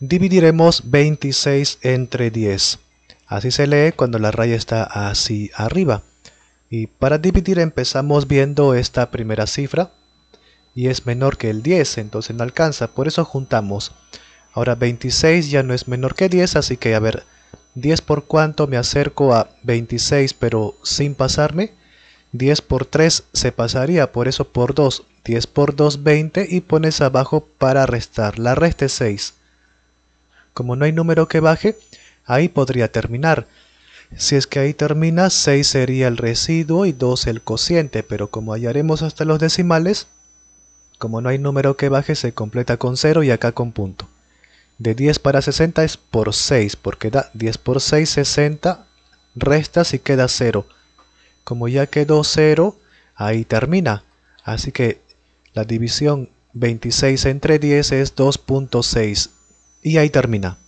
dividiremos 26 entre 10. Así se lee cuando la raya está así arriba. Y para dividir empezamos viendo esta primera cifra y es menor que el 10, entonces no alcanza, por eso juntamos. Ahora 26 ya no es menor que 10, así que a ver, 10 por cuánto me acerco a 26 pero sin pasarme, 10 por 3 se pasaría, por eso por 2, 10 por 2 20 y pones abajo para restar, la resta es 6. Como no hay número que baje, ahí podría terminar. Si es que ahí termina, 6 sería el residuo y 2 el cociente, pero como hallaremos hasta los decimales, como no hay número que baje, se completa con 0 y acá con punto. De 10 para 60 es por 6, porque da 10 por 6, 60, restas y queda 0. Como ya quedó 0, ahí termina. Así que la división 26 entre 10 es 2.6 y ahí termina.